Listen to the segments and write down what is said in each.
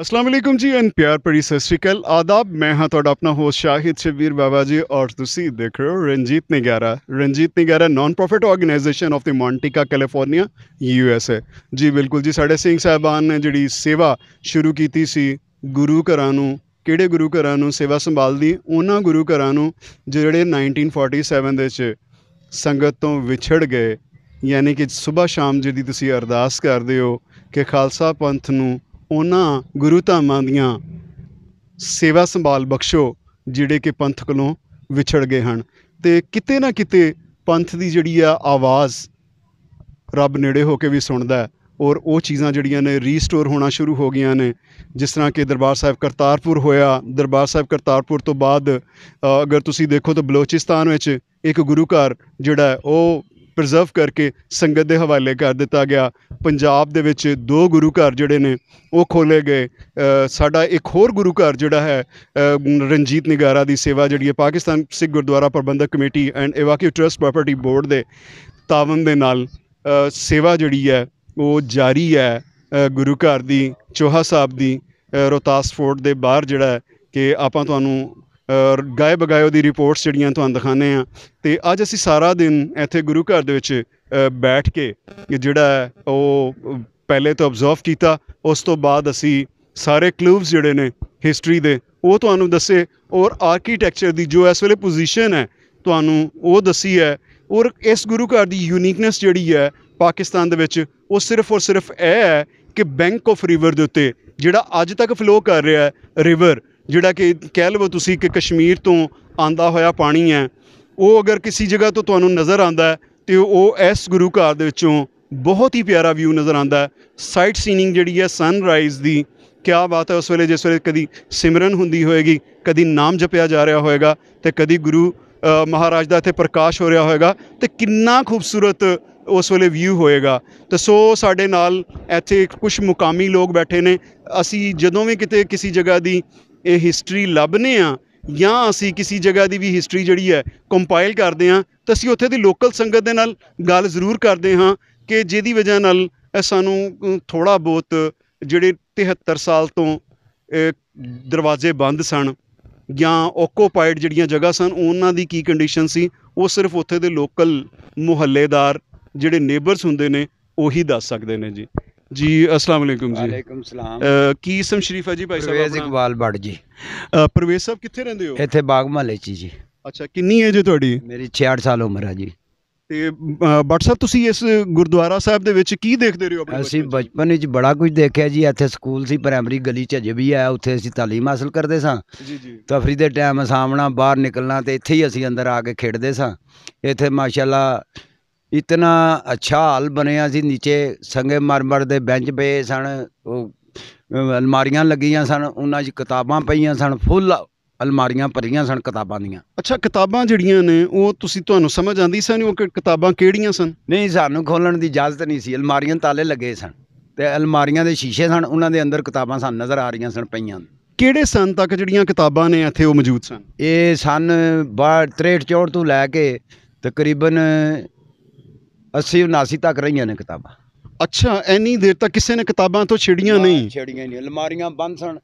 ਅਸਲਾਮ ਅਲੈਕੁਮ ਜੀ ਐਂਡ ਪਿਆਰ ਭਰੀ ਸਤਿ ਸ਼੍ਰੀ ਅਕਾਲ ਆਦਾਬ ਮੈਂ ਹਾਂ ਤੁਹਾਡਾ ਆਪਣਾ ਹੋਸਟ ਸ਼ਾਹਿਦ ਸ਼ਬੀਰ ਬਾਬਾ ਜੀ ਔਰ ਤੁਸੀਂ ਦੇਖ ਰਹੇ ਹੋ Ranjit Nigara Ranjit Nigara non profit organisation of the Manteca California U S A ਜੀ ਬਿਲਕੁਲ ਜੀ ਸਾਡੇ ਸਿੰਘ ਸਾਹਿਬਾਨ ਨੇ ਜਿਹੜੀ ਸੇਵਾ ਸ਼ੁਰੂ ਕੀਤੀ ਸੀ ਗੁਰੂ ਘਰਾਂ ਨੂੰ ਕਿਹੜੇ ਗੁਰੂ ਘਰਾਂ ਨੂੰ ਸੇਵਾ ਸੰਭਾਲਦੀ ਉਹਨਾਂ ਗੁਰੂ ਘਰਾਂ ਨੂੰ ਜਿਹੜੇ 1947 ਦੇ ਵਿੱਚ ਸੰਗਤ ਤੋਂ ਵਿਛੜ ਗਏ ਯਾਨੀ ਕਿ ਸਵੇਰ ਸ਼ਾਮ ਜਿਹਦੀ ਤੁਸੀਂ ਅਰਦਾਸ ਕਰਦੇ ਹੋ ਕਿ ਖਾਲਸਾ ਪੰਥ ਨੂੰ ਉਹਨਾਂ ਗੁਰੂ ਧਾਮਾਂ ਦੀਆਂ ਸੇਵਾ ਸੰਭਾਲ ਬਖਸ਼ੋ ਜਿਹੜੇ ਕਿ ਪੰਥ ਕੋਲੋਂ ਵਿਛੜ ਗਏ ਹਨ ਤੇ ਕਿਤੇ ਨਾ ਕਿਤੇ ਪੰਥ ਦੀ ਜਿਹੜੀ ਆ ਆਵਾਜ਼ ਰੱਬ ਨੇੜੇ ਹੋ ਕੇ ਵੀ ਸੁਣਦਾ ਔਰ ਉਹ ਚੀਜ਼ਾਂ ਜਿਹੜੀਆਂ ਨੇ ਰੀਸਟੋਰ ਹੋਣਾ ਸ਼ੁਰੂ ਹੋ ਗਈਆਂ ਨੇ ਜਿਸ ਤਰ੍ਹਾਂ ਕਿ ਦਰਬਾਰ ਸਾਹਿਬ ਕਰਤਾਰਪੁਰ ਹੋਇਆ ਦਰਬਾਰ ਸਾਹਿਬ ਕਰਤਾਰਪੁਰ ਤੋਂ ਬਾਅਦ ਅਗਰ ਤੁਸੀਂ ਦੇਖੋ ਤਾਂ ਬਲੋਚਿਸਤਾਨ ਵਿੱਚ ਇੱਕ ਗੁਰੂ ਘਰ ਜਿਹੜਾ ਉਹ ਪ੍ਰੀਜ਼ਰਵ ਕਰਕੇ ਸੰਗਤ ਦੇ ਹਵਾਲੇ ਕਰ ਦਿੱਤਾ ਗਿਆ ਪੰਜਾਬ ਦੇ ਵਿੱਚ ਦੋ ਗੁਰੂ ਘਰ ਜਿਹੜੇ ਨੇ ਉਹ ਖੋਲੇ ਗਏ ਸਾਡਾ ਇੱਕ ਹੋਰ ਗੁਰੂ ਘਰ ਜਿਹੜਾ ਹੈ ਰਣਜੀਤ ਨਿਗਾਰਾ ਦੀ ਸੇਵਾ ਜਿਹੜੀ ਹੈ Pakistan Sikh Gurdwara Prabandhak committee and evacuee trust property board ਦੇ ਤਾਵਨ ਦੇ ਨਾਲ ਸੇਵਾ ਜਿਹੜੀ ਹੈ ਉਹ ਜਾਰੀ ਹੈ ਗੁਰੂ ਘਰ ਦੀ ਚੋਹਾ ਸਾਹਿਬ ਦੀ ਰੋਤਾਸ ਫੋਰਟ ਦੇ ਬਾਹਰ ਜਿਹੜਾ ਕਿ ਆਪਾਂ ਤੁਹਾਨੂੰ ਗਾਏ ਬਗਾਇਓ ਦੀ ਰਿਪੋਰਟਸ ਜਿਹੜੀਆਂ ਤੁਹਾਨੂੰ ਦਿਖਾਣੇ ਆ ਤੇ ਅੱਜ ਅਸੀਂ ਸਾਰਾ ਦਿਨ ਇੱਥੇ ਗੁਰੂ ਘਰ ਦੇ ਵਿੱਚ ਬੈਠ ਕੇ ਜਿਹੜਾ ਉਹ ਪਹਿਲੇ ਤੋਂ ਅਬਜ਼ਰਵ ਕੀਤਾ ਉਸ ਤੋਂ ਬਾਅਦ ਅਸੀਂ ਸਾਰੇ ਕਲੂਵਸ ਜਿਹੜੇ ਨੇ ਹਿਸਟਰੀ ਦੇ ਉਹ ਤੁਹਾਨੂੰ ਦੱਸੇ ਔਰ ਆਰਕੀਟੈਕਚਰ ਦੀ ਜੋ ਇਸ ਵੇਲੇ ਪੋਜੀਸ਼ਨ ਹੈ ਤੁਹਾਨੂੰ ਉਹ ਦੱਸੀ ਹੈ ਔਰ ਇਸ ਗੁਰੂ ਘਰ ਦੀ ਯੂਨੀਕਨੈਸ ਜਿਹੜੀ ਹੈ ਪਾਕਿਸਤਾਨ ਦੇ ਵਿੱਚ ਉਹ ਸਿਰਫ ਔਰ ਸਿਰਫ ਇਹ ਹੈ ਕਿ ਬੈਂਕ ਆਫ ਰਿਵਰ ਦੇ ਉੱਤੇ ਜਿਹੜਾ ਅੱਜ ਤੱਕ ਫਲੋ ਕਰ ਰਿਹਾ ਹੈ ਰਿਵਰ ਜਿਹੜਾ ਕਿ ਕਹਿ ਲਵੋ ਤੁਸੀਂ ਕਿ ਕਸ਼ਮੀਰ ਤੋਂ ਆਂਦਾ ਹੋਇਆ ਪਾਣੀ ਹੈ ਉਹ ਅਗਰ ਕਿਸੇ ਜਗ੍ਹਾ ਤੋਂ ਤੁਹਾਨੂੰ ਨਜ਼ਰ ਆਂਦਾ ਤੇ ਉਹ ਇਸ ਗੁਰੂ ਘਰ ਦੇ ਵਿੱਚੋਂ ਬਹੁਤ ਹੀ ਪਿਆਰਾ ਵਿਊ ਨਜ਼ਰ ਆਂਦਾ ਸਾਈਟ ਸੀਨਿੰਗ ਜਿਹੜੀ ਹੈ ਸਨਰਾਈਜ਼ ਦੀ ਕਿਆ ਬਾਤ ਹੈ ਉਸ ਵੇਲੇ ਜਿਸ ਵੇਲੇ ਕਦੀ ਸਿਮਰਨ ਹੁੰਦੀ ਹੋਏਗੀ ਕਦੀ ਨਾਮ ਜਪਿਆ ਜਾ ਰਿਹਾ ਹੋਏਗਾ ਤੇ ਕਦੀ ਗੁਰੂ ਮਹਾਰਾਜ ਦਾ ਇੱਥੇ ਪ੍ਰਕਾਸ਼ ਹੋ ਰਿਹਾ ਹੋਏਗਾ ਤੇ ਕਿੰਨਾ ਖੂਬਸੂਰਤ ਉਸ ਵੇਲੇ ਵਿਊ ਹੋਏਗਾ ਤੇ ਸੋ ਸਾਡੇ ਨਾਲ ਇੱਥੇ ਕੁਝ ਮੁਕਾਮੀ ਲੋਕ ਬੈਠੇ ਨੇ ਅਸੀਂ ਜਦੋਂ ਵੀ ਕਿਤੇ ਕਿਸੇ ਜਗ੍ਹਾ ਦੀ ਇਹ ਹਿਸਟਰੀ ਲੱਭਨੇ ਆ ਜਾਂ ਅਸੀਂ ਕਿਸੇ ਜਗ੍ਹਾ ਦੀ ਵੀ ਹਿਸਟਰੀ ਜਿਹੜੀ ਹੈ ਕੰਪਾਈਲ ਕਰਦੇ ਆ ਤਾਂ ਅਸੀਂ ਉੱਥੇ ਦੀ ਲੋਕਲ ਸੰਗਤ ਦੇ ਨਾਲ ਗੱਲ ਜ਼ਰੂਰ ਕਰਦੇ ਹਾਂ ਕਿ ਜਿਹਦੀ ਵਜ੍ਹਾ ਨਾਲ ਸਾਨੂੰ ਥੋੜਾ ਬਹੁਤ ਜਿਹੜੇ 73 ਸਾਲ ਤੋਂ ਦਰਵਾਜ਼ੇ ਬੰਦ ਸਨ ਜਾਂ ਓਕੂਪਾਈਡ ਜਿਹੜੀਆਂ ਜਗ੍ਹਾ ਸਨ ਉਹਨਾਂ ਦੀ ਕੀ ਕੰਡੀਸ਼ਨ ਸੀ ਉਹ ਸਿਰਫ ਉੱਥੇ ਦੇ ਲੋਕਲ ਮੁਹੱਲੇਦਾਰ ਜਿਹੜੇ ਨੇਬਰਸ ਹੁੰਦੇ ਨੇ ਉਹੀ ਦੱਸ ਸਕਦੇ ਨੇ ਜੀ ਜੀ ਅਸਲਾਮ ਅਲੈਕੁਮ ਜੀ ਵਾਲੇਕਮ ਸਲਾਮ ਕੀ ਇਸਮ ਸ਼ਰੀਫਾ ਜੀ ਭਾਈ ਸਾਹਿਬ ਪ੍ਰਵੇਸ਼ ਇਕਬਾਲ ਬੜ ਜੀ ਪ੍ਰਵੇਸ਼ ਸਾਹਿਬ ਕਿੱਥੇ ਰਹਿੰਦੇ ਹੋ ਇੱਥੇ ਬਾਗ ਮਹਲੇ 'ਚ ਜੀ ਅੱਛਾ ਕਿੰਨੀ ਏਜ ਹੈ ਤੁਹਾਡੀ ਮੇਰੀ 66 ਸਾਲ ਉਮਰ ਹੈ ਜੀ ਤੇ ਅ, ਸਾਹਿਬ ਤੁਸੀਂ ਇਸ ਗੁਰਦੁਆਰਾ ਸਾਹਿਬ ਦੇ ਵਿੱਚ ਕੀ ਦੇਖਦੇ ਰਹੇ ਹੋ ਆਪਣੇ ਅਸੀਂ ਬਚਪਨ ਵਿੱਚ ਬੜਾ ਕੁਝ ਦੇਖਿਆ ਜੀ ਇੱਥੇ ਸਕੂਲ ਸੀ ਪ੍ਰਾਇਮਰੀ ਗਲੀ 'ਚ ਅਜੇ ਵੀ ਆ ਉੱਥੇ ਅਸੀਂ تعلیم ਹਾਸਲ ਕਰਦੇ ਸਾਂ ਜੀ ਜੀ ਤਫਰੀ ਦੇ ਟਾਈਮ ਸਾਹਮਣਾ ਬਾਹਰ ਨਿਕਲਣਾ ਤੇ ਇੱਥੇ ਹੀ ਅਸੀਂ ਅੰਦਰ ਆ ਕੇ ਖੇਡਦੇ ਸਾਂ ਇੱਥੇ ਮਾਸ਼ਾਅੱਲਾ ਇਤਨਾ ਅੱਛਾ ਹਾਲ ਬਣਿਆ ਸੀ ਨੀਚੇ ਸੰਗੇ ਮਰਮਰ ਦੇ ਬੈਂਚ ਪਏ ਸਨ ਉਹ ਅਲਮਾਰੀਆਂ ਲੱਗੀਆਂ ਸਨ ਉਹਨਾਂ 'ਚ ਕਿਤਾਬਾਂ ਪਈਆਂ ਸਨ ਫੁੱਲ ਅਲਮਾਰੀਆਂ ਭਰੀਆਂ ਸਨ ਕਿਤਾਬਾਂ ਦੀਆਂ ਅੱਛਾ ਕਿਤਾਬਾਂ ਜਿਹੜੀਆਂ ਨੇ ਉਹ ਤੁਸੀਂ ਤੁਹਾਨੂੰ ਸਮਝ ਆਂਦੀ ਸਨ ਉਹ ਕਿਤਾਬਾਂ ਕਿਹੜੀਆਂ ਸਨ ਨਹੀਂ ਸਾਨੂੰ ਖੋਲਣ ਦੀ ਇਜਾਜ਼ਤ ਨਹੀਂ ਸੀ ਅਲਮਾਰੀਆਂ ਤਾਲੇ ਲੱਗੇ ਸਨ ਤੇ ਅਲਮਾਰੀਆਂ ਦੇ ਸ਼ੀਸ਼ੇ ਸਨ ਉਹਨਾਂ ਦੇ ਅੰਦਰ ਕਿਤਾਬਾਂ ਸਾਨੂੰ ਨਜ਼ਰ ਆ ਰਹੀਆਂ ਸਨ ਪਈਆਂ ਕਿਹੜੇ ਸਨ ਤੱਕ ਜਿਹੜੀਆਂ ਕਿਤਾਬਾਂ ਨੇ ਇੱਥੇ ਉਹ ਮੌਜੂਦ ਸਨ ਇਹ ਸਨ 63 64 ਤੋਂ ਲੈ ਕੇ ਤਕਰੀਬਨ 80 79 ਤੱਕ ਰਹੀਆਂ ਨੇ ਕਿਤਾਬਾਂ ਅੱਛਾ ਐਨੀ ਦੇਰ ਤੱਕ ਕਿਸੇ ਨੇ ਕਿਤਾਬਾਂ ਤੋਂ ਛੇੜੀਆਂ ਨਹੀਂ ਛੇੜੀਆਂ ਨਹੀਂ ਅਲਮਾਰੀਆਂ ਬੰਦ ਸਨ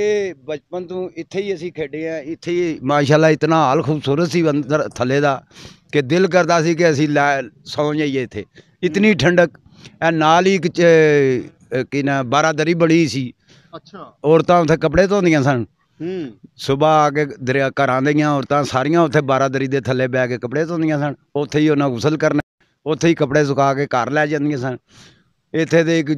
ਇਹ ਬਚਪਨ ਤੋਂ ਇੱਥੇ ਹੀ ਅਸੀਂ ਖੇਡੇ ਆ ਇੱਥੇ ਹੀ ਮਾਸ਼ਾਅੱਲਾ ਇਤਨਾ ਹਾਲ ਖੂਬਸੂਰਤ ਸੀ ਅੰਦਰ ਥੱਲੇ ਦਾ ਕਿ ਦਿਲ ਕਰਦਾ ਸੀ ਕਿ ਅਸੀਂ ਸੌਂ ਜਾਈਏ ਇੱਥੇ ਇਤਨੀ ਠੰਡਕ ਐ ਨਾਲ ਹੀ ਕਿ ਨਾ ਬਾਰਾਦਰੀ ਬੜੀ ਸੀ ਅੱਛਾ ਔਰਤਾਂ ਉੱਥੇ ਕੱਪੜੇ ਧੋਂਦੀਆਂ ਸਨ ਹੂੰ ਸਵੇਰ ਆ ਕੇ ਦਰਿਆ ਘਰਾਂ ਦੀਆਂ ਔਰਤਾਂ ਸਾਰੀਆਂ ਉੱਥੇ ਬਾਰਾਦਰੀ ਦੇ ਥੱਲੇ ਬੈ ਕੇ ਕੱਪੜੇ ਧੋਂਦੀਆਂ ਸਨ ਉੱਥੇ ਹੀ ਉਹਨਾਂ ਗੁਸਲ ਕਰਨਾ ਉੱਥੇ ਹੀ ਕੱਪੜੇ ਸੁਕਾ ਕੇ ਘਰ ਲੈ ਜਾਂਦੀਆਂ ਸਨ ਇੱਥੇ ਦੇ ਇੱਕ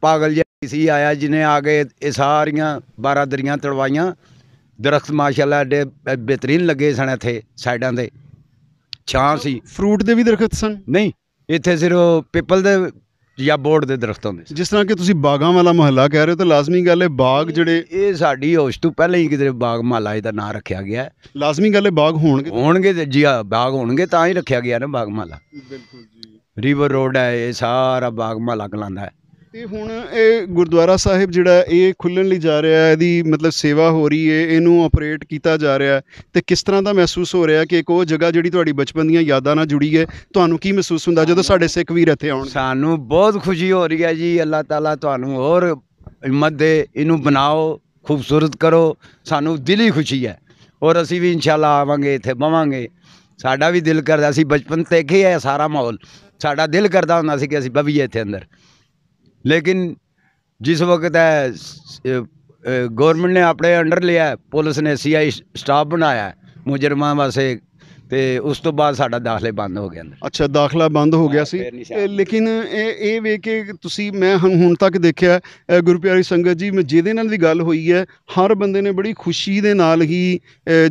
ਪਾਗਲ ਜਿਹੀ ਸੀ ਆਇਆ ਜਿਨੇ ਆ ਕੇ ਇਹ ਸਾਰੀਆਂ ਬਾਰਾਦਰੀਆਂ ਤੜਵਾਈਆਂ ਦਰਖਤ ਮਾਸ਼ਾਅੱਲਾ ਐਡੇ ਬਿਹਤਰੀਨ ਲੱਗੇ ਸਨ ਇੱਥੇ ਸਾਈਡਾਂ ਦੇ ਛਾਂ ਸੀ ਫਰੂਟ ਦੇ ਵੀ ਦਰਖਤ ਸਨ ਨਹੀਂ ਇੱਥੇ ਸਿਰਫ ਪੀਪਲ ਦੇ ਜਾਂ ਬੋਰਡ ਦੇ ਦਰਖਤਾਂ ਦੇ ਜਿਸ ਤਰ੍ਹਾਂ ਕਿ ਤੁਸੀਂ ਬਾਗਾਂ ਵਾਲਾ ਮਹੱਲਾ ਕਹਿ ਰਹੇ ਹੋ ਤਾਂ ਲਾਜ਼ਮੀ ਗੱਲ ਹੈ ਬਾਗ ਜਿਹੜੇ ਇਹ ਸਾਡੀ ਹੋਸ਼ ਤੋਂ ਪਹਿਲਾਂ ਹੀ ਕਿਤੇ ਬਾਗ ਮਹੱਲਾ ਇਹਦਾ ਨਾਂ ਰੱਖਿਆ ਗਿਆ ਲਾਜ਼ਮੀ ਗੱਲ ਹੈ ਬਾਗ ਹੋਣਗੇ ਹੋਣਗੇ ਤੇ ਜੀ ਆ ਬਾਗ ਹੋਣਗੇ ਤਾਂ ਹੀ ਰੱਖਿਆ ਗਿਆ ਨਾ ਬਾਗ ਮਹੱਲਾ ਬਿਲਕੁਲ ਜੀ ਰਿਵਰ ਰੋਡ ਹੈ ਇਹ ਸਾਰਾ ਬਾਗ ਮਹੱਲਾ ਕਹਿੰਦਾ ਹੈ ਤੇ ਹੁਣ ਇਹ ਗੁਰਦੁਆਰਾ ਸਾਹਿਬ ਜਿਹੜਾ ਇਹ ਖੁੱਲਣ ਲਈ ਜਾ ਰਿਹਾ ਹੈ ਇਹਦੀ ਮਤਲਬ ਸੇਵਾ ਹੋ ਰਹੀ ਹੈ ਇਹਨੂੰ ਆਪਰੇਟ ਕੀਤਾ ਜਾ ਰਿਹਾ ਤੇ ਕਿਸ ਤਰ੍ਹਾਂ ਦਾ ਮਹਿਸੂਸ ਹੋ ਰਿਹਾ ਕਿ ਇੱਕ ਉਹ ਜਗ੍ਹਾ ਜਿਹੜੀ ਤੁਹਾਡੀ ਬਚਪਨ ਦੀਆਂ ਯਾਦਾਂ ਨਾਲ ਜੁੜੀ ਹੈ ਤੁਹਾਨੂੰ ਕੀ ਮਹਿਸੂਸ ਹੁੰਦਾ ਜਦੋਂ ਸਾਡੇ ਸਿੱਖ ਵੀਰ ਇੱਥੇ ਆਉਣ ਸਾਨੂੰ ਬਹੁਤ ਖੁਸ਼ੀ ਹੋ ਰਹੀ ਹੈ ਜੀ ਅੱਲਾਹ ਤਾਲਾ ਤੁਹਾਨੂੰ ਹੋਰ ਹਿੰਮਤ ਦੇ ਇਹਨੂੰ ਬਣਾਓ ਖੂਬਸੂਰਤ ਕਰੋ ਸਾਨੂੰ ਦਿਲੀ ਖੁਸ਼ੀ ਹੈ ਔਰ ਅਸੀਂ ਵੀ ਇਨਸ਼ਾਅੱਲਾ ਆਵਾਂਗੇ ਇੱਥੇ ਬਵਾਂਗੇ ਸਾਡਾ ਵੀ ਦਿਲ ਕਰਦਾ ਸੀ ਬਚਪਨ ਤੇ ਦੇਖਿਆ ਸਾਰਾ ਮਾਹੌਲ ਸਾਡਾ ਦਿਲ ਕਰਦਾ ਹੁੰਦਾ ਸੀ ਕਿ ਅਸੀਂ ਬਵੀਏ ਇੱਥੇ ਅੰਦਰ लेकिन जिस वक्त है गवर्नमेंट ने अपने अंडर लिया है पुलिस ने सीआई स्टाफ बनाया है मुजरमा वास्ते ਤੇ ਉਸ ਤੋਂ ਬਾਅਦ ਸਾਡਾ ਦਾਖਲੇ ਬੰਦ ਹੋ ਗਿਆ ਅੰਦਰ ਅੱਛਾ ਦਾਖਲਾ ਬੰਦ ਹੋ ਗਿਆ ਸੀ ਲੇਕਿਨ ਇਹ ਇਹ ਵੇ ਕੇ ਤੁਸੀਂ ਮੈਂ ਹੁਣ ਹੁਣ ਤੱਕ ਦੇਖਿਆ ਗੁਰੂ ਪਿਆਰੀ ਸੰਗਤ ਜੀ ਮੈਂ ਜਿਹਦੇ ਨਾਲ ਵੀ ਗੱਲ ਹੋਈ ਹੈ ਹਰ ਬੰਦੇ ਨੇ ਬੜੀ ਖੁਸ਼ੀ ਦੇ ਨਾਲ ਹੀ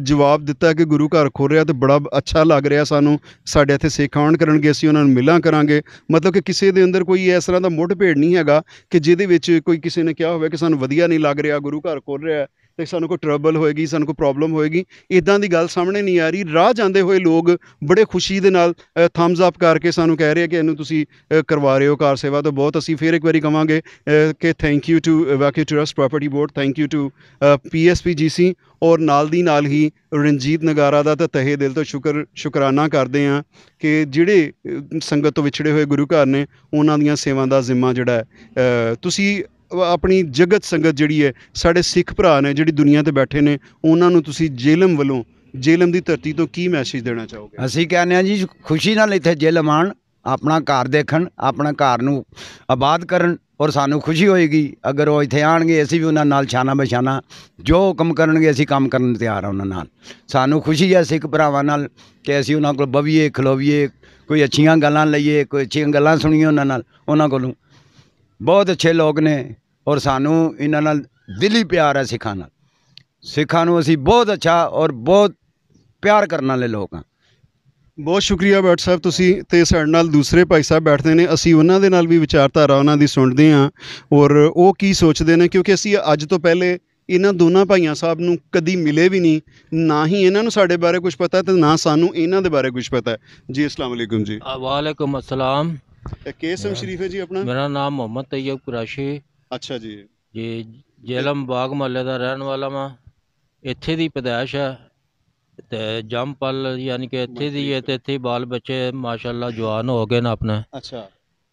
ਜਵਾਬ ਦਿੱਤਾ ਕਿ ਗੁਰੂ ਘਰ ਖੋਲ ਰਿਹਾ ਤੇ ਬੜਾ ਅੱਛਾ ਲੱਗ ਰਿਹਾ ਸਾਨੂੰ ਸਾਡੇ ਇੱਥੇ ਸਿੱਖ ਆਉਣ ਕਰਨਗੇ ਅਸੀਂ ਉਹਨਾਂ ਨੂੰ ਮਿਲਾਂ ਕਰਾਂਗੇ ਮਤਲਬ ਕਿ ਕਿਸੇ ਦੇ ਅੰਦਰ ਕੋਈ ਇਸ ਤਰ੍ਹਾਂ ਦਾ ਮੁੱਢ ਭੇੜ ਨਹੀਂ ਹੈਗਾ ਕਿ ਜਿਹਦੇ ਵਿੱਚ ਕੋਈ ਕਿਸੇ ਨੇ ਕਿਹਾ ਹੋਵੇ ਕਿ ਸਾਨੂੰ ਵਧੀਆ ਨਹੀਂ ਲੱਗ ਰਿਹਾ ਗੁਰੂ ਘਰ ਖੋਲ ਰਿਹਾ ਤੇ ਸਾਨੂੰ ਕੋਈ ਟਰਬਲ ਹੋਏਗੀ ਸਾਨੂੰ ਕੋਈ ਪ੍ਰੋਬਲਮ ਹੋਏਗੀ ਇਦਾਂ ਦੀ ਗੱਲ ਸਾਹਮਣੇ ਨਹੀਂ ਆ ਰਹੀ ਰਾਹ ਜਾਂਦੇ ਹੋਏ ਲੋਕ ਬੜੇ ਖੁਸ਼ੀ ਦੇ ਨਾਲ ਥੰਬਸ ਅਪ ਕਰਕੇ ਸਾਨੂੰ ਕਹਿ ਰਹੇ ਕਿ ਇਹਨੂੰ ਤੁਸੀਂ ਕਰਵਾ ਰਹੇ ਹੋ ਕਾਰ ਸੇਵਾ ਤਾਂ ਬਹੁਤ ਅਸੀਂ ਫੇਰ ਇੱਕ ਵਾਰੀ ਕਵਾਂਗੇ ਕਿ thank you to evacuee trust property board thank you to PSPGC ਔਰ ਨਾਲ ਦੀ ਨਾਲ ਹੀ ਰਣਜੀਤ ਨਗਾਰਾ ਦਾ ਤਾਂ ਤਹੇ ਦਿਲ ਤੋਂ ਸ਼ੁਕਰ ਸ਼ੁਕਰਾਨਾ ਕਰਦੇ ਆ ਕਿ ਜਿਹੜੇ ਸੰਗਤ ਤੋਂ ਵਿਛੜੇ ਹੋਏ ਗੁਰੂ ਘਰ ਨੇ ਉਹਨਾਂ ਦੀਆਂ ਸੇਵਾ ਦਾ ਜ਼ਿੰਮਾ ਜਿਹੜਾ ਤੁਸੀਂ ਆਪਣੀ ਜਗਤ ਸੰਗਤ ਜਿਹੜੀ ਹੈ ਸਾਡੇ ਸਿੱਖ ਭਰਾ ਨੇ ਜਿਹੜੀ ਦੁਨੀਆ ਤੇ ਬੈਠੇ ਨੇ ਉਹਨਾਂ ਨੂੰ ਤੁਸੀਂ ਜੇਲਮ ਵੱਲੋਂ ਜੇਲਮ ਦੀ ਧਰਤੀ ਤੋਂ ਕੀ ਮੈਸੇਜ ਦੇਣਾ ਚਾਹੋਗੇ ਅਸੀਂ ਕਹਿੰਦੇ ਆ ਜੀ ਖੁਸ਼ੀ ਨਾਲ ਇੱਥੇ ਜੇਲਮ ਆਣ ਆਪਣਾ ਘਰ ਦੇਖਣ ਆਪਣਾ ਘਰ ਨੂੰ ਆਬਾਦ ਕਰਨ ਔਰ ਸਾਨੂੰ ਖੁਸ਼ੀ ਹੋਏਗੀ ਅਗਰ ਉਹ ਇੱਥੇ ਆਣਗੇ ਅਸੀਂ ਵੀ ਉਹਨਾਂ ਨਾਲ ਛਾਣਾ ਬਿਛਾਣਾ ਜੋ ਕੰਮ ਕਰਨਗੇ ਅਸੀਂ ਕੰਮ ਕਰਨ ਤਿਆਰ ਆ ਉਹਨਾਂ ਨਾਲ ਸਾਨੂੰ ਖੁਸ਼ੀ ਹੈ ਸਿੱਖ ਭਰਾਵਾਂ ਨਾਲ ਕਿ ਅਸੀਂ ਉਹਨਾਂ ਕੋਲ ਬਵੀਏ ਖਲੋਵੀਏ ਕੋਈ ਅੱਛੀਆਂ ਗੱਲਾਂ ਲਈਏ ਕੋਈ ਅੱਛੀਆਂ ਗੱਲਾਂ ਸੁਣੀਏ ਉਹਨਾਂ ਨਾਲ ਉਹਨਾਂ ਕੋਲੋਂ ਬਹੁਤ ਅੱਛੇ ਲੋਕ ਨੇ ਔਰ ਸਾਨੂੰ ਇਹਨਾਂ ਨਾਲ ਦਿਲੀ ਪਿਆਰ ਹੈ ਸਿੱਖਾਂ ਨਾਲ ਸਿੱਖਾਂ ਨੂੰ ਅਸੀਂ ਬਹੁਤ ਅੱਛਾ ਔਰ ਬਹੁਤ ਪਿਆਰ ਕਰਨ ਵਾਲੇ ਲੋਕ ਹਾਂ ਬਹੁਤ ਸ਼ੁਕਰੀਆ ਬੈਟ ਸਾਹਿਬ ਤੁਸੀਂ ਤੇ ਸਾਡੇ ਨਾਲ ਦੂਸਰੇ ਭਾਈ ਸਾਹਿਬ ਬੈਠਦੇ ਨੇ ਅਸੀਂ ਉਹਨਾਂ ਦੇ ਨਾਲ ਵੀ ਵਿਚਾਰਧਾਰਾ ਉਹਨਾਂ ਦੀ ਸੁਣਦੇ ਹਾਂ ਔਰ ਉਹ ਕੀ ਸੋਚਦੇ ਨੇ ਕਿਉਂਕਿ ਅਸੀਂ ਅੱਜ ਤੋਂ ਪਹਿਲੇ ਇਹਨਾਂ ਦੋਨਾਂ ਭਾਈਆਂ ਸਾਹਿਬ ਨੂੰ ਕਦੀ ਮਿਲੇ ਵੀ ਨਹੀਂ ਨਾ ਹੀ ਇਹਨਾਂ ਨੂੰ ਸਾਡੇ ਬਾਰੇ ਕੁਝ ਪਤਾ ਤੇ ਨਾ ਸਾਨੂੰ ਇਹਨਾਂ ਦੇ ਬਾਰੇ ਕੁਝ ਪਤਾ ਜੀ ਅਸਲਾਮ ਅਲੈਕੁਮ ਜੀ ਵਾਲੇਕੁਮ ਅਸਲਾਮ ਕੇਸਮ ਸ਼ਰੀਫ ਹੈ ਜੀ ਆਪਣਾ ਮੇਰਾ ਨਾਮ ਮੁਹੰਮਦ ਤੈਯਬ ਕੁਰਾਸ਼ੀ ਅੱਛਾ ਜੀ ਜੀ ਜੇਲਮ ਬਾਗ ਮਹੱਲੇ ਦਾ ਰਹਿਣ ਵਾਲਾ ਮੈਂ ਇੱਥੇ ਦੀ ਪਦਾਇਸ਼ ਹੈ ਤੇ ਜੰਪਲ ਯਾਨੀ ਕਿ ਇੱਥੇ ਦੀ ਹੈ ਤੇ ਇੱਥੇ ਬਾਲ ਬੱਚੇ ਮਾਸ਼ਾਅੱਲਾ ਜਵਾਨ ਹੋ ਗਏ ਨੇ ਆਪਣੇ ਅੱਛਾ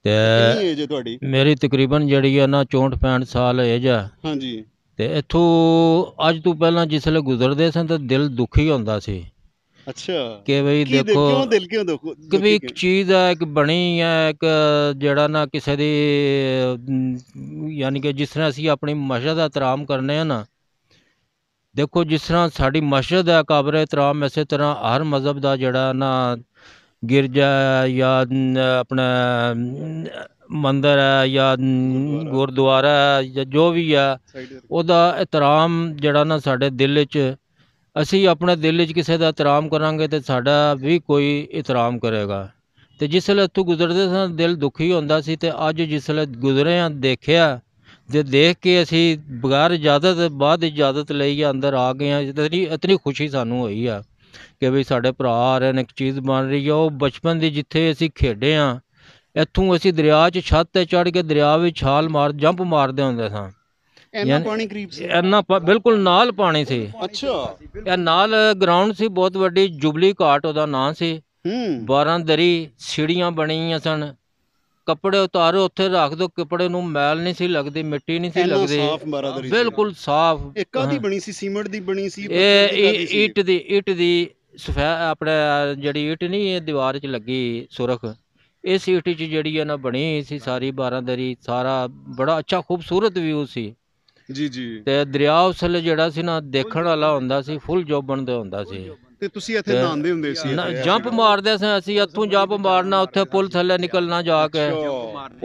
ਤੇ ਕਿੰਨੀ ਏਜ ਹੈ ਤੁਹਾਡੀ ਮੇਰੀ ਤਕਰੀਬਨ ਜਿਹੜੀ ਹੈ ਨਾ 64 65 ਸਾਲ ਏਜ ਹੈ ਹਾਂਜੀ ਤੇ ਇਥੋਂ ਅੱਜ ਤੋਂ ਪਹਿਲਾਂ ਜਿਸਲੇ ਗੁਜ਼ਰਦੇ ਸਨ ਤਾਂ ਦਿਲ ਦੁਖੀ ਹੁੰਦਾ ਸੀ ਅੱਛਾ ਕਿ ਬਈ ਦੇਖੋ ਕਿਉਂ ਦਿਲ ਕਿਉਂ ਦੇਖੋ ਕਿ ਵੀ ਇੱਕ ਚੀਜ਼ ਹੈ ਇੱਕ ਬਣੀ ਹੈ ਇੱਕ ਜਿਹੜਾ ਨਾ ਕਿਸੇ ਦੀ ਯਾਨੀ ਕਿ ਜਿਸ ਤਰ੍ਹਾਂ ਅਸੀਂ ਆਪਣੀ ਮਸਜਿਦ ਦਾ ਇਤਰਾਮ ਕਰਨੇ ਆ ਨਾ ਦੇਖੋ ਜਿਸ ਤਰ੍ਹਾਂ ਸਾਡੀ ਮਸਜਿਦ ਹੈ ਕਾਬਰੇ ਇਤਰਾਮ ਐਸੇ ਤਰ੍ਹਾਂ ਹਰ ਮਜ਼ਹਬ ਦਾ ਜਿਹੜਾ ਨਾ ਗਿਰਜਾ ਜਾਂ ਆਪਣਾ ਮੰਦਰ ਹੈ ਜਾਂ ਗੁਰਦੁਆਰਾ ਜਾਂ ਜੋ ਵੀ ਆ ਉਹਦਾ ਇਤਰਾਮ ਜਿਹੜਾ ਨਾ ਸਾਡੇ ਦਿਲ ਵਿੱਚ ਅਸੀਂ ਆਪਣੇ ਦਿਲ ਵਿੱਚ ਕਿਸੇ ਦਾ ਇਤਰਾਮ ਕਰਾਂਗੇ ਤੇ ਸਾਡਾ ਵੀ ਕੋਈ ਇਤਰਾਮ ਕਰੇਗਾ ਤੇ ਜਿਸ ਵੇਲੇ ਤੂੰ ਗੁਜ਼ਰਦੇ ਸਾਂ ਦਿਲ ਦੁਖੀ ਹੁੰਦਾ ਸੀ ਤੇ ਅੱਜ ਜਿਸ ਵੇਲੇ ਗੁਜ਼ਰੇ ਆ ਦੇਖਿਆ ਜੇ ਦੇਖ ਕੇ ਅਸੀਂ ਬਗਾਰ ਇਜਾਜ਼ਤ ਬਾਅਦ ਇਜਾਜ਼ਤ ਲਈ ਅੰਦਰ ਆ ਗਏ ਆ ਇਤਨੀ ਇਤਨੀ ਖੁਸ਼ੀ ਸਾਨੂੰ ਹੋਈ ਆ ਕਿ ਵੀ ਸਾਡੇ ਭਰਾ ਆ ਰਹੇ ਨੇ ਇੱਕ ਚੀਜ਼ ਬਣ ਰਹੀ ਆ ਉਹ ਬਚਪਨ ਦੀ ਜਿੱਥੇ ਅਸੀਂ ਖੇਡੇ ਆ ਇੱਥੋਂ ਅਸੀਂ ਦਰਿਆ 'ਚ ਛੱਤ ਤੇ ਚੜ ਕੇ ਦਰਿਆ ਵਿੱਚ ਛਾਲ ਮਾਰ ਜੰਪ ਮਾਰਦੇ ਹੁੰਦੇ ਸਾਂ ਇੰਨਾ ਪਾਣੀ ਕਰੀਬ ਸੀ ਇੰਨਾ ਬਿਲਕੁਲ ਨਾਲ ਪਾਣੀ ਸੀ ਅੱਛਾ ਇਹ ਨਾਲ ਗਰਾਊਂਡ ਸੀ ਬਹੁਤ ਵੱਡੀ ਜੁਬਲੀ ਘਾਟ ਉਹਦਾ ਨਾਂ ਸੀ ਹੂੰ 12 ਦਰੀ ਸੀੜੀਆਂ ਬਣੀਆਂ ਸਨ ਕੱਪੜੇ ਉਤਾਰੋ ਉੱਥੇ ਰੱਖ ਦਿਓ ਕੱਪੜੇ ਨੂੰ ਮੈਲ ਨਹੀਂ ਸੀ ਲੱਗਦੀ ਮਿੱਟੀ ਨਹੀਂ ਸੀ ਲੱਗਦੀ ਬਿਲਕੁਲ ਸਾਫ਼ ਇਹ ਕਾਦੀ ਬਣੀ ਸੀ ਸੀਮੈਂਟ ਦੀ ਬਣੀ ਸੀ ਇਹ ਪੱਥਰ ਦੀ ਕਾਹਦੀ ਈਟ ਦੀ ਈਟ ਦੀ ਆਪਣੇ ਜਿਹੜੀ ਈਟ ਨਹੀਂ ਇਹ ਦੀਵਾਰ 'ਚ ਲੱਗੀ ਸੁਰਖ ਇਸ ਈਟ 'ਚ ਜਿਹੜੀ ਹੈ ਨਾ ਬਣੀ ਸੀ ਸਾਰੀ 12 ਦਰੀ ਸਾਰਾ ਬੜਾ ਅੱਛਾ ਖੂਬਸੂਰਤ ਵਿਊ ਸੀ ਜੀ ਜੀ ਤੇ ਦਰਿਆ ਉਸਲ ਜਿਹੜਾ ਸੀ ਨਾ ਦੇਖਣ ਵਾਲਾ ਹੁੰਦਾ ਸੀ ਫੁੱਲ ਜੋਬਣ ਦੇ ਹੁੰਦਾ ਸੀ ਤੇ ਤੁਸੀਂ ਇੱਥੇ ਨਹਾਉਂਦੇ ਹੁੰਦੇ ਸੀ ਨਾ ਜੰਪ ਮਾਰਦੇ ਸੀ ਅਸੀਂ ਇੱਥੋਂ ਜੰਪ ਮਾਰਨਾ ਉੱਥੇ ਪੁਲ ਥੱਲੇ ਨਿਕਲਣਾ ਜਾ ਕੇ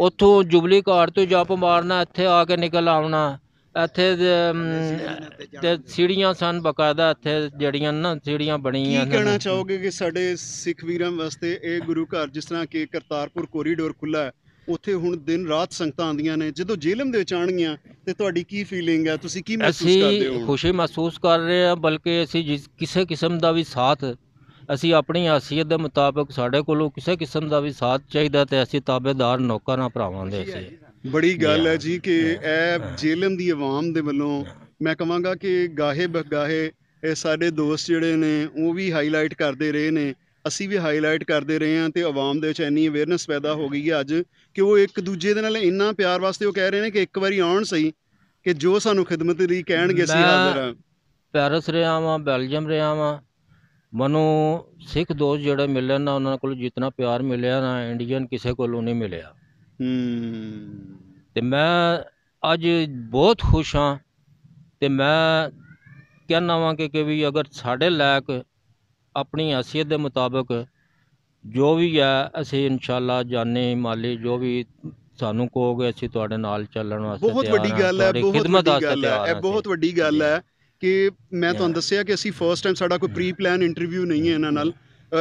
ਉੱਥੋਂ ਜੁਬਲੀ ਘਾਟ ਤੋਂ ਜੰਪ ਮਾਰਨਾ ਇੱਥੇ ਆ ਕੇ ਨਿਕਲ ਆਉਣਾ ਇੱਥੇ ਤੇ ਸੀੜੀਆਂ ਸਨ ਬਕਾਇਦਾ ਇੱਥੇ ਜਿਹੜੀਆਂ ਨਾ ਸੀੜੀਆਂ ਬਣੀਆਂ ਕੀ ਕਹਿਣਾ ਚਾਹੋਗੇ ਕਿ ਸਾਡੇ ਸਿੱਖ ਵੀਰਾਂ ਵਾਸਤੇ ਇਹ ਗੁਰੂ ਘਰ ਜਿਸ ਤਰ੍ਹਾਂ ਕਿ ਕਰਤਾਰਪੁਰ ਕੋਰੀਡੋਰ ਖੁੱਲਾ ਹੈ ਉੱਥੇ ਹੁਣ ਦਿਨ ਰਾਤ ਸੰਗਤਾਂ ਆਉਂਦੀਆਂ ਨੇ ਜਦੋਂ ਜੇਲਮ ਦੇ ਵਿੱਚ ਆਣਗੀਆਂ ਤੇ ਤੁਹਾਡੀ ਕੀ ਫੀਲਿੰਗ ਹੈ ਤੁਸੀਂ ਕੀ ਮਹਿਸੂਸ ਕਰਦੇ ਹੋ ਅਸੀਂ ਖੁਸ਼ੀ ਮਹਿਸੂਸ ਕਰ ਰਹੇ ਹਾਂ ਬਲਕਿ ਅਸੀਂ ਕਿਸੇ ਕਿਸਮ ਦਾ ਵੀ ਸਾਥ ਅਸੀਂ ਆਪਣੀ ਆਸੀਅਤ ਦੇ ਮੁਤਾਬਕ ਸਾਡੇ ਕੋਲੋਂ ਕਿਸੇ ਕਿਸਮ ਦਾ ਵੀ ਸਾਥ ਚਾਹੀਦਾ ਤੇ ਅਸੀਂ ਤਾਬੇਦਾਰ ਨੌਕਰਾਂ ਭਰਾਵਾਂ ਦੇ ਅਸੀਂ ਬੜੀ ਗੱਲ ਹੈ ਜੀ ਕਿ ਇਹ ਜੇਲਮ ਦੀ ਆਵਾਮ ਦੇ ਵੱਲੋਂ ਮੈਂ ਕਹਾਂਗਾ ਕਿ ਗਾਹੇ ਬਗਾਹੇ ਇਹ ਸਾਡੇ ਦੋਸਤ ਜਿਹੜੇ ਨੇ ਉਹ ਵੀ ਹਾਈਲਾਈਟ ਕਰਦੇ ਰਹੇ ਨੇ ਅਸੀਂ ਵੀ ਹਾਈਲਾਈਟ ਕਰਦੇ ਰਹੇ ਹਾਂ ਤੇ ਆਵਾਮ ਦੇ ਵਿੱਚ ਇੰਨੀ ਅਵੇਅਰਨੈਸ ਪੈਦਾ ਹੋ ਗਈ ਹੈ ਅੱਜ ਕਿ ਉਹ ਇੱਕ ਦੂਜੇ ਦੇ ਨਾਲ ਇੰਨਾ ਪਿਆਰ ਵਾਸਤੇ ਉਹ ਕਹਿ ਰਹੇ ਨੇ ਕਿ ਇੱਕ ਵਾਰੀ ਆਉਣ ਸਹੀ ਕਿ ਜੋ ਸਾਨੂੰ ਖidmat ਲਈ ਕਹਿਣਗੇ ਅਸੀਂ ਹਾਜ਼ਰ ਹਾਂ ਪੈਰਿਸ ਰਿਹਾ ਹਾਂ ਬੈਲਜੀਅਮ ਰਿਹਾ ਹਾਂ ਮਨੂੰ ਸਿੱਖ ਦੋਸਤ ਜਿਹੜੇ ਮਿਲਣ ਨਾ ਉਹਨਾਂ ਕੋਲ ਜਿੰਨਾ ਪਿਆਰ ਮਿਲਿਆ ਨਾ ਇੰਡੀਅਨ ਕਿਸੇ ਕੋਲੋਂ ਨਹੀਂ ਮਿਲਿਆ ਹੂੰ ਤੇ ਮੈਂ ਅੱਜ ਬਹੁਤ ਖੁਸ਼ ਹਾਂ ਤੇ ਮੈਂ ਕਹਿਣਾ ਵਾਂ ਕਿ ਕਿ ਵੀ ਅਗਰ ਸਾਡੇ ਲਾਇਕ ਆਪਣੀ ਹਸੀਅਤ ਦੇ ਮੁਤਾਬਕ ਜੋ ਵੀ ਹੈ ਅਸੀਂ ਇਨਸ਼ਾਅੱਲਾ ਜਾਣੇ ਮਾਲੀ ਜੋ ਵੀ ਸਾਨੂੰ ਕਹੋਗੇ ਅਸੀਂ ਤੁਹਾਡੇ ਨਾਲ ਚੱਲਣ ਵਾਸਤੇ ਬਹੁਤ ਵੱਡੀ ਗੱਲ ਹੈ ਬਹੁਤ ਵੱਡੀ ਗੱਲ ਹੈ ਇਹ ਬਹੁਤ ਵੱਡੀ ਗੱਲ ਹੈ ਕਿ ਮੈਂ ਤੁਹਾਨੂੰ ਦੱਸਿਆ ਕਿ ਅਸੀਂ ਫਰਸਟ ਟਾਈਮ ਸਾਡਾ ਕੋਈ ਪ੍ਰੀ ਪਲਾਨ ਇੰਟਰਵਿਊ ਨਹੀਂ ਹੈ ਇਹਨਾਂ ਨਾਲ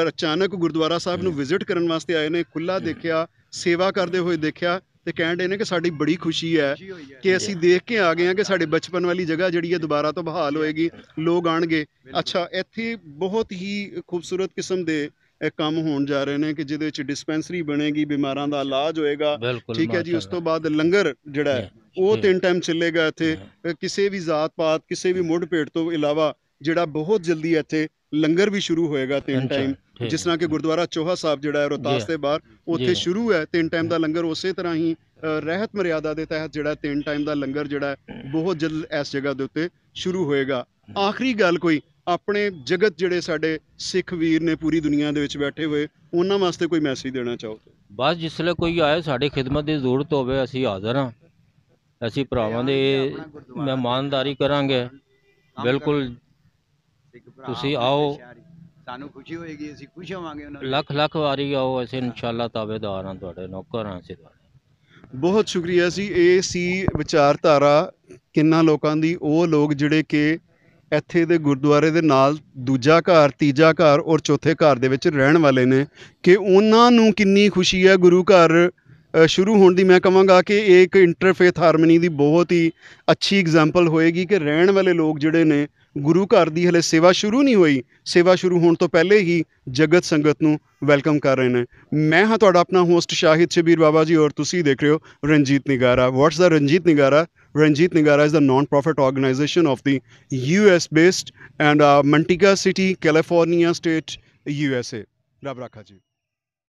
ਅਚਾਨਕ ਗੁਰਦੁਆਰਾ ਸਾਹਿਬ ਨੂੰ ਵਿਜ਼ਿਟ ਕਰਨ ਵਾਸਤੇ ਆਏ ਨੇ ਖੁੱਲਾ ਦੇਖਿਆ ਸੇਵਾ ਕਰਦੇ ਹੋਏ ਦੇਖਿਆ ਤੇ ਕਹਿਣ ਦੇ ਨੇ ਕਿ ਸਾਡੀ ਬੜੀ ਖੁਸ਼ੀ ਹੈ ਕਿ ਅਸੀਂ ਦੇਖ ਕੇ ਆ ਗਏ ਹਾਂ ਕਿ ਸਾਡੇ ਬਚਪਨ ਵਾਲੀ ਜਗ੍ਹਾ ਜਿਹੜੀ ਹੈ ਦੁਬਾਰਾ ਤੋਂ ਬਹਾਲ ਹੋਏਗੀ ਲੋਕ ਆਣਗੇ ਅੱਛਾ ਇੱਥੇ ਬਹੁਤ ਹੀ ਖੂਬਸੂਰਤ ਕਿਸਮ ਦੇ ਇਹ ਕੰਮ ਹੋਣ ਜਾ ਰਹੇ ਨੇ ਕਿ ਜਿਹਦੇ ਵਿੱਚ ਡਿਸਪੈਂਸਰੀ ਬਣੇਗੀ ਬਿਮਾਰਾਂ ਦਾ ਇਲਾਜ ਹੋਏਗਾ ਠੀਕ ਹੈ ਜੀ ਉਸ ਤੋਂ ਬਾਅਦ ਲੰਗਰ ਜਿਹੜਾ ਹੈ ਉਹ ਤਿੰਨ ਟਾਈਮ ਚੱਲੇਗਾ ਇੱਥੇ ਕਿਸੇ ਵੀ ਜ਼ਾਤ ਪਾਤ ਕਿਸੇ ਵੀ ਮੁੱਢ ਪੇਟ ਤੋਂ ਇਲਾਵਾ ਜਿਹੜਾ ਬਹੁਤ ਜਲਦੀ ਇੱਥੇ ਲੰਗਰ ਵੀ ਸ਼ੁਰੂ ਹੋਏਗਾ ਤਿੰਨ ਟਾਈਮ ਜਿਸ ਤਰ੍ਹਾਂ ਕਿ ਗੁਰਦੁਆਰਾ ਚੋਹਾ ਸਾਹਿਬ ਜਿਹੜਾ ਹੈ ਰੋਤਾਸ ਦੇ ਬਾਹਰ ਉੱਥੇ ਸ਼ੁਰੂ ਹੈ ਤਿੰਨ ਟਾਈਮ ਦਾ ਲੰਗਰ ਉਸੇ ਤਰ੍ਹਾਂ ਹੀ ਰਹਿਤ ਮਰਿਆਦਾ ਦੇ ਤਹਿਤ ਜਿਹੜਾ ਤਿੰਨ ਟਾਈਮ ਦਾ ਲੰਗਰ ਜਿਹੜਾ ਬਹੁਤ ਜਲ ਇਸ ਜਗ੍ਹਾ ਦੇ ਉੱਤੇ ਸ਼ੁਰੂ ਹੋਏਗਾ ਆਖਰੀ ਗੱਲ ਕੋਈ ਆਪਣੇ ਜਗਤ ਜਿਹੜੇ ਸਾਡੇ ਸਿੱਖ ਵੀਰ ਨੇ ਪੂਰੀ ਦੁਨੀਆ ਦੇ ਵਿੱਚ ਬੈਠੇ ਹੋਏ ਉਹਨਾਂ ਵਾਸਤੇ ਕੋਈ ਮੈਸੇਜ ਦੇਣਾ ਚਾਹੋ ਬਸ ਜਿਸ ਲਈ ਕੋਈ ਆਏ ਸਾਡੇ ਖਿਦਮਤ ਦੀ ਜ਼ਰੂਰਤ ਹੋਵੇ ਅਸੀਂ ਹਾਜ਼ਰ ਹਾਂ ਅਸੀਂ ਭਰਾਵਾਂ ਦੇ ਮਹਿਮਾਨਦਾਰੀ ਕਰਾਂਗੇ ਬਿਲਕੁਲ ਤੁਸੀਂ ਆਓ ਸਾਨੂੰ ਖੁਸ਼ੀ ਹੋਏਗੀ ਅਸੀਂ ਖੁਸ਼ ਹੋਵਾਂਗੇ ਉਹਨਾਂ ਲੱਖ ਲੱਖ ਵਾਰੀ ਆਓ ਅਸੀਂ ਇਨਸ਼ਾਅੱਲਾ ਤਾਬੇਦਾਰ ਹਾਂ ਤੁਹਾਡੇ ਨੌਕਰ ਹਾਂ ਅਸੀਂ ਤੁਹਾਡੇ ਬਹੁਤ ਸ਼ੁਕਰੀਆ ਜੀ ਇਹ ਸੀ ਵਿਚਾਰਧਾਰਾ ਕਿੰਨਾ ਲੋਕਾਂ ਦੀ ਉਹ ਲੋਕ ਜਿਹੜੇ ਕਿ ਇੱਥੇ ਦੇ ਗੁਰਦੁਆਰੇ ਦੇ ਨਾਲ ਦੂਜਾ ਘਰ ਤੀਜਾ ਘਰ ਔਰ ਚੌਥੇ ਘਰ ਦੇ ਵਿੱਚ ਰਹਿਣ ਵਾਲੇ ਨੇ ਕਿ ਉਹਨਾਂ ਨੂੰ ਕਿੰਨੀ ਖੁਸ਼ੀ ਹੈ ਗੁਰੂ ਘਰ ਸ਼ੁਰੂ ਹੋਣ ਦੀ ਮੈਂ ਕਹਾਂਗਾ ਕਿ ਇਹ ਇੱਕ ਇੰਟਰਫੇਥ ਹਾਰਮਨੀ ਦੀ ਬਹੁਤ ਹੀ ਅੱਛੀ ਐਗਜ਼ਾਮਪਲ ਹੋਏਗੀ ਕਿ ਰਹਿਣ ਵਾਲੇ ਲੋਕ ਜਿਹੜੇ ਨੇ ਗੁਰੂ ਘਰ ਦੀ ਹਲੇ ਸੇਵਾ ਸ਼ੁਰੂ ਨਹੀਂ ਹੋਈ ਸੇਵਾ ਸ਼ੁਰੂ ਹੋਣ ਤੋਂ ਪਹਿਲੇ ਹੀ ਜਗਤ ਸੰਗਤ ਨੂੰ ਵੈਲਕਮ ਕਰ ਰਹੇ ਨੇ ਮੈਂ ਹਾਂ ਤੁਹਾਡਾ ਆਪਣਾ ਹੋਸਟ ਸ਼ਾਹਿਦ ਸ਼ਬੀਰ ਬਾਬਾ ਜੀ ਔਰ ਤੁਸੀਂ ਦੇਖ ਰਹੇ ਹੋ Ranjit Nigara what's the Ranjit Nigara is the non profit organisation of the U S based and Manteca city California state U S A Rab Rakha ਜੀ